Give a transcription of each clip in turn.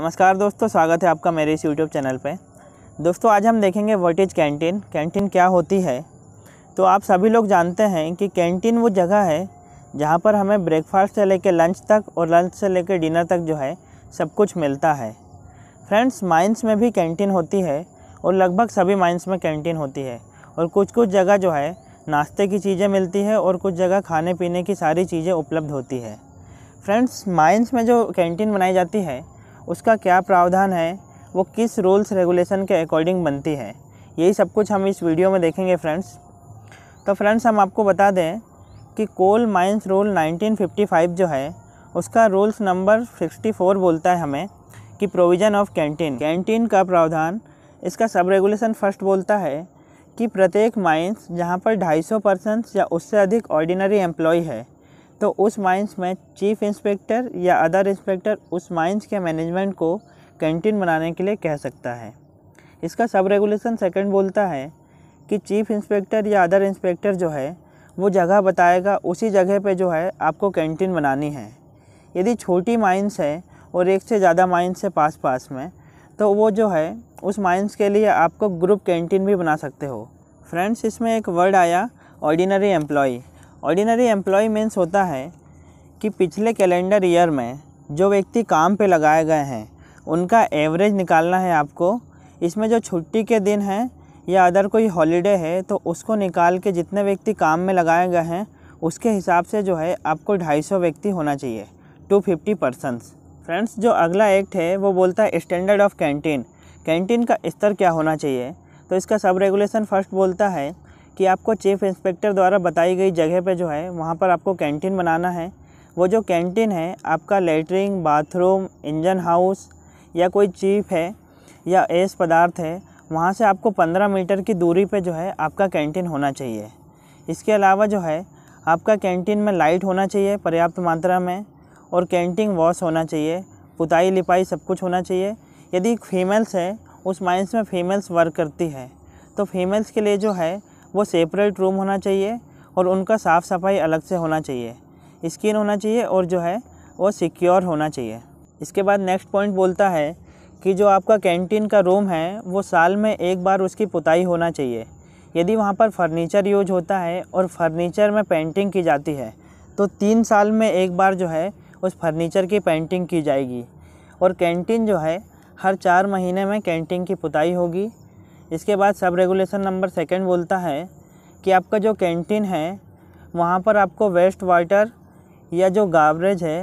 नमस्कार दोस्तों स्वागत है आपका मेरे इस यूट्यूब चैनल पे दोस्तों आज हम देखेंगे वट इज़ कैंटीन कैंटीन क्या होती है तो आप सभी लोग जानते हैं कि कैंटीन वो जगह है जहाँ पर हमें ब्रेकफास्ट से लेकर लंच तक और लंच से लेकर डिनर तक जो है सब कुछ मिलता है फ्रेंड्स माइंस में भी कैंटीन होती है और लगभग सभी माइंस में कैंटीन होती है और कुछ कुछ जगह जो है नाश्ते की चीज़ें मिलती है और कुछ जगह खाने पीने की सारी चीज़ें उपलब्ध होती है फ्रेंड्स माइंस में जो कैंटीन बनाई जाती है उसका क्या प्रावधान है वो किस रूल्स रेगुलेशन के अकॉर्डिंग बनती है यही सब कुछ हम इस वीडियो में देखेंगे फ्रेंड्स तो फ्रेंड्स हम आपको बता दें कि कोल माइंस रूल 1955 जो है उसका रूल्स नंबर 64 बोलता है हमें कि प्रोविज़न ऑफ कैंटीन कैंटीन का प्रावधान इसका सब रेगुलेशन फर्स्ट बोलता है कि प्रत्येक माइंस जहाँ पर 250 परसेंट या उससे अधिक ऑर्डिनरी एम्प्लॉय है तो उस माइंस में चीफ इंस्पेक्टर या अदर इंस्पेक्टर उस माइंस के मैनेजमेंट को कैंटीन बनाने के लिए कह सकता है इसका सब रेगुलेशन सेकंड बोलता है कि चीफ इंस्पेक्टर या अदर इंस्पेक्टर जो है वो जगह बताएगा उसी जगह पे जो है आपको कैंटीन बनानी है यदि छोटी माइंस है और एक से ज़्यादा माइंस है पास पास में तो वो जो है उस माइंस के लिए आपको ग्रुप कैंटीन भी बना सकते हो फ्रेंड्स इसमें एक वर्ड आया ordinary employ ordinary employ means होता है कि पिछले कैलेंडर ईयर में जो व्यक्ति काम पे लगाए गए हैं उनका एवरेज निकालना है आपको इसमें जो छुट्टी के दिन हैं या अदर कोई हॉलीडे है तो उसको निकाल के जितने व्यक्ति काम में लगाए गए हैं उसके हिसाब से जो है आपको ढाई सौ व्यक्ति होना चाहिए टू फिफ्टी परसेंट्स फ्रेंड्स जो अगला एक्ट है वो बोलता है स्टैंडर्ड ऑफ कैंटीन कैंटीन का स्तर क्या होना चाहिए तो इसका सब रेगुलेशन फर्स्ट बोलता है कि आपको चीफ इंस्पेक्टर द्वारा बताई गई जगह पर जो है वहाँ पर आपको कैंटीन बनाना है वो जो कैंटीन है आपका लेटरिन बाथरूम इंजन हाउस या कोई चीफ है या एस पदार्थ है वहाँ से आपको पंद्रह मीटर की दूरी पे जो है आपका कैंटीन होना चाहिए इसके अलावा जो है आपका कैंटीन में लाइट होना चाहिए पर्याप्त मात्रा में और कैंटीन वॉश होना चाहिए पुताई लिपाई सब कुछ होना चाहिए यदि फीमेल्स है उस माइंस में फीमेल्स वर्क करती है तो फीमेल्स के लिए जो है वो सेपरेट रूम होना चाहिए और उनका साफ़ सफाई अलग से होना चाहिए स्किन होना चाहिए और जो है वो सिक्योर होना चाहिए इसके बाद नेक्स्ट पॉइंट बोलता है कि जो आपका कैंटीन का रूम है वो साल में एक बार उसकी पुताई होना चाहिए यदि वहाँ पर फर्नीचर यूज होता है और फर्नीचर में पेंटिंग की जाती है तो तीन साल में एक बार जो है उस फर्नीचर की पेंटिंग की जाएगी और कैंटीन जो है हर चार महीने में कैंटीन की पुताई होगी इसके बाद सब रेगुलेशन नंबर सेकेंड बोलता है कि आपका जो कैंटीन है वहाँ पर आपको वेस्ट वाटर या जो गावरेज है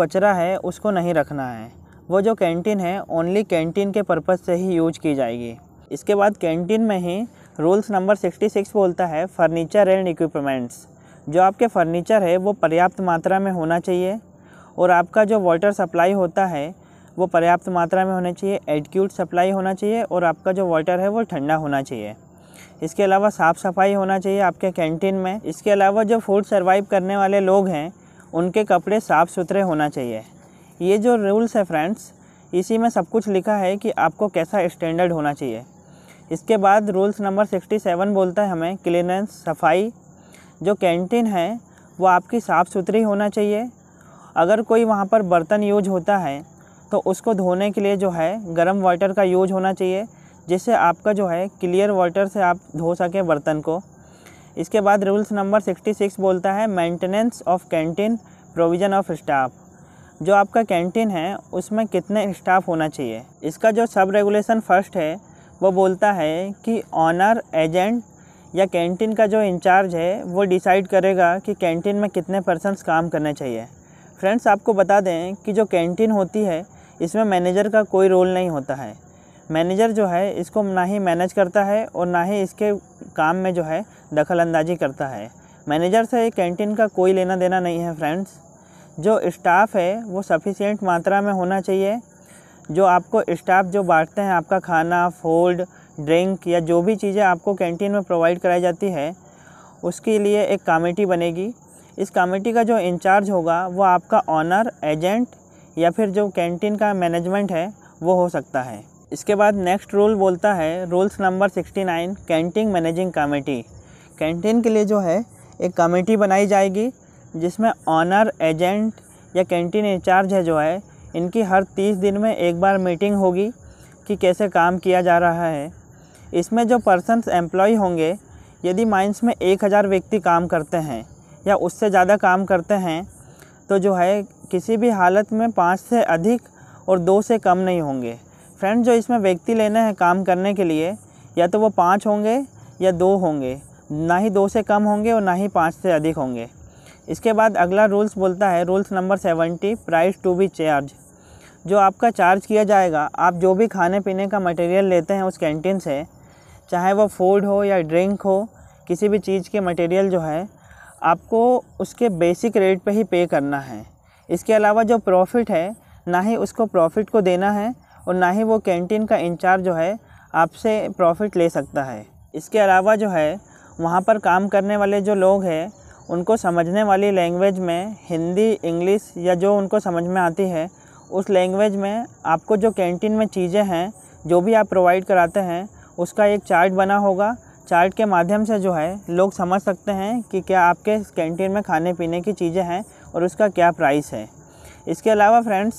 कचरा है उसको नहीं रखना है वो जो कैंटीन है ओनली कैंटीन के पर्पज़ से ही यूज की जाएगी इसके बाद कैंटीन में ही रूल्स नंबर 66 बोलता है फर्नीचर एंड इक्विपमेंट्स जो आपके फर्नीचर है वो पर्याप्त मात्रा में होना चाहिए और आपका जो वाटर सप्लाई होता है वो पर्याप्त मात्रा में होना चाहिए एडक्यूट सप्लाई होना चाहिए और आपका जो वाटर है वो ठंडा होना चाहिए इसके अलावा साफ़ सफाई होना चाहिए आपके कैंटीन में इसके अलावा जो फूड सर्वाइव करने वाले लोग हैं उनके कपड़े साफ़ सुथरे होना चाहिए ये जो रूल्स है फ्रेंड्स इसी में सब कुछ लिखा है कि आपको कैसा स्टैंडर्ड होना चाहिए इसके बाद रूल्स नंबर 67 बोलता है हमें क्लीनेंस सफाई जो कैंटीन है वो आपकी साफ़ सुथरी होना चाहिए अगर कोई वहाँ पर बर्तन यूज होता है तो उसको धोने के लिए जो है गर्म वाटर का यूज होना चाहिए जिससे आपका जो है क्लियर वाटर से आप धो सकें बर्तन को इसके बाद रूल्स नंबर 66 बोलता है maintenance of canteen provision of staff जो आपका कैंटीन है उसमें कितने स्टाफ होना चाहिए इसका जो सब रेगुलेशन फर्स्ट है वो बोलता है कि ऑनर एजेंट या कैंटीन का जो इंचार्ज है वो डिसाइड करेगा कि कैंटीन में कितने पर्सनस काम करने चाहिए फ्रेंड्स आपको बता दें कि जो कैंटीन होती है इसमें मैनेजर का कोई रोल नहीं होता है मैनेजर जो है इसको ना ही मैनेज करता है और ना ही इसके काम में जो है दखल अंदाजी करता है मैनेजर से कैंटीन का कोई लेना देना नहीं है फ्रेंड्स जो स्टाफ है वो सफिशेंट मात्रा में होना चाहिए जो आपको स्टाफ जो बांटते हैं आपका खाना फोल्ड ड्रिंक या जो भी चीज़ें आपको कैंटीन में प्रोवाइड कराई जाती है उसके लिए एक कमेटी बनेगी इस कमेटी का जो इंचार्ज होगा वो आपका ऑनर एजेंट या फिर जो कैंटीन का मैनेजमेंट है वो हो सकता है इसके बाद नेक्स्ट रूल बोलता है rules number 69 canteen managing committee canteen के लिए जो है एक कमेटी बनाई जाएगी जिसमें ऑनर एजेंट या कैंटीन इंचार्ज है जो है इनकी हर तीस दिन में एक बार मीटिंग होगी कि कैसे काम किया जा रहा है इसमें जो पर्सनस एम्प्लॉय होंगे यदि माइंस में एक हज़ार व्यक्ति काम करते हैं या उससे ज़्यादा काम करते हैं तो जो है किसी भी हालत में पाँच से अधिक और दो से कम नहीं होंगे फ्रेंड जो इसमें व्यक्ति लेने हैं काम करने के लिए या तो वो पाँच होंगे या दो होंगे ना ही दो से कम होंगे और ना ही पाँच से अधिक होंगे इसके बाद अगला रूल्स बोलता है rules number seventy price to be charge जो आपका चार्ज किया जाएगा आप जो भी खाने पीने का मटेरियल लेते हैं उस कैंटीन से चाहे वो फूड हो या ड्रिंक हो किसी भी चीज़ के मटेरियल जो है आपको उसके बेसिक रेट पे ही पे करना है इसके अलावा जो प्रॉफिट है ना ही उसको प्रॉफिट को देना है और ना ही वो कैंटीन का इंचार्ज जो है आपसे प्रॉफिट ले सकता है इसके अलावा जो है वहाँ पर काम करने वाले जो लोग हैं उनको समझने वाली लैंग्वेज में हिंदी इंग्लिश या जो उनको समझ में आती है उस लैंग्वेज में आपको जो कैंटीन में चीज़ें हैं जो भी आप प्रोवाइड कराते हैं उसका एक चार्ट बना होगा चार्ट के माध्यम से जो है लोग समझ सकते हैं कि क्या आपके कैंटीन में खाने पीने की चीज़ें हैं और उसका क्या प्राइस है इसके अलावा फ्रेंड्स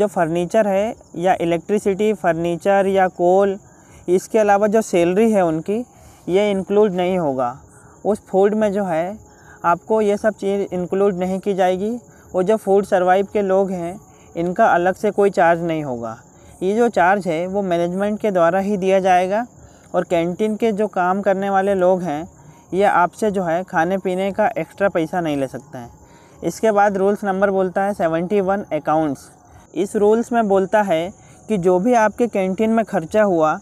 जो फर्नीचर है या इलेक्ट्रिसिटी फर्नीचर या कोल इसके अलावा जो सैलरी है उनकी ये इंक्लूड नहीं होगा उस फूड में जो है आपको ये सब चीज़ इंक्लूड नहीं की जाएगी वो जो फूड सर्वाइव के लोग हैं इनका अलग से कोई चार्ज नहीं होगा ये जो चार्ज है वो मैनेजमेंट के द्वारा ही दिया जाएगा और कैंटीन के जो काम करने वाले लोग हैं ये आपसे जो है खाने पीने का एक्स्ट्रा पैसा नहीं ले सकते हैं इसके बाद रूल्स नंबर बोलता है सेवेंटी वन अकाउंट्स इस रूल्स में बोलता है कि जो भी आपके कैंटीन में खर्चा हुआ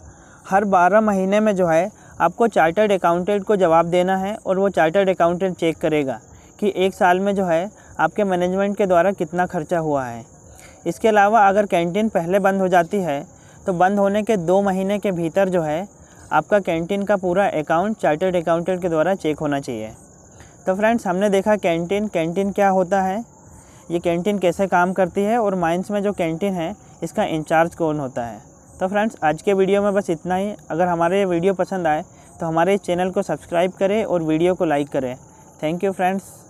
हर बारह महीने में जो है आपको चार्टर्ड अकाउंटेंट को जवाब देना है और वो चार्टर्ड अकाउंटेंट चेक करेगा कि एक साल में जो है आपके मैनेजमेंट के द्वारा कितना खर्चा हुआ है इसके अलावा अगर कैंटीन पहले बंद हो जाती है तो बंद होने के दो महीने के भीतर जो है आपका कैंटीन का पूरा अकाउंट चार्टर्ड अकाउंटेंट के द्वारा चेक होना चाहिए तो फ्रेंड्स हमने देखा कैंटीन कैंटीन क्या होता है ये कैंटीन कैसे काम करती है और माइंस में जो कैंटीन है इसका इंचार्ज कौन होता है तो फ्रेंड्स आज के वीडियो में बस इतना ही अगर हमारे ये वीडियो पसंद आए तो हमारे चैनल को सब्सक्राइब करें और वीडियो को लाइक करें थैंक यू फ्रेंड्स